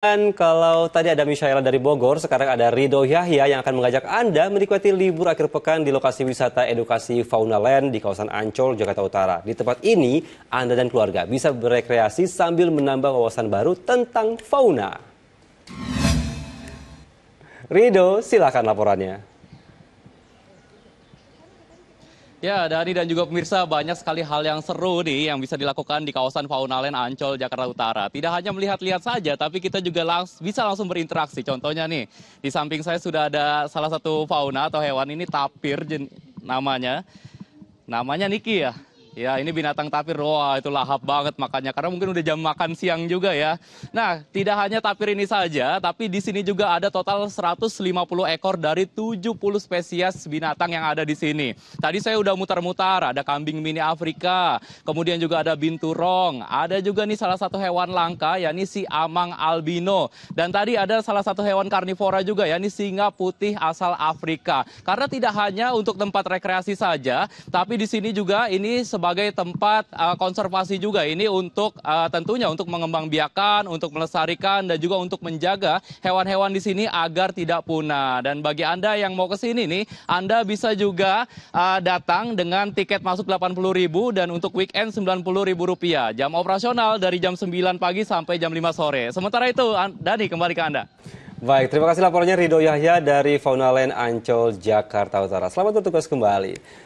Dan kalau tadi ada misalnya dari Bogor, sekarang ada Rido Yahya yang akan mengajak Anda menikmati libur akhir pekan di lokasi wisata edukasi Fauna Land di kawasan Ancol, Jakarta Utara. Di tempat ini, Anda dan keluarga bisa berekreasi sambil menambah wawasan baru tentang fauna. Rido, silakan laporannya. Ya, Dani dan juga pemirsa banyak sekali hal yang seru nih yang bisa dilakukan di kawasan Fauna Land Ancol, Jakarta Utara. Tidak hanya melihat-lihat saja, tapi kita juga langs bisa langsung berinteraksi. Contohnya nih, di samping saya sudah ada salah satu fauna atau hewan ini tapir namanya. Namanya Niki ya. Ya, ini binatang tapir. Wah, itu lahap banget makannya. Karena mungkin udah jam makan siang juga ya. Nah, tidak hanya tapir ini saja, tapi di sini juga ada total 150 ekor dari 70 spesies binatang yang ada di sini. Tadi saya udah mutar-mutar, ada kambing mini Afrika, kemudian juga ada binturong, ada juga nih salah satu hewan langka, yakni si amang albino. Dan tadi ada salah satu hewan karnivora juga, yakni singa putih asal Afrika. Karena tidak hanya untuk tempat rekreasi saja, tapi di sini juga ini sebagai tempat eh, konservasi juga ini untuk eh, tentunya untuk mengembang biakan, untuk melestarikan dan juga untuk menjaga hewan-hewan di sini agar tidak punah. Dan bagi Anda yang mau ke sini nih, Anda bisa juga eh, datang dengan tiket masuk 80.000 dan untuk weekend 90.000 rupiah. Jam operasional dari jam 9 pagi sampai jam 5 sore. Sementara itu, Dani kembali ke Anda. Baik, terima kasih laporannya Rido Yahya dari Fauna Land Ancol, Jakarta Utara. Selamat bertugas kembali.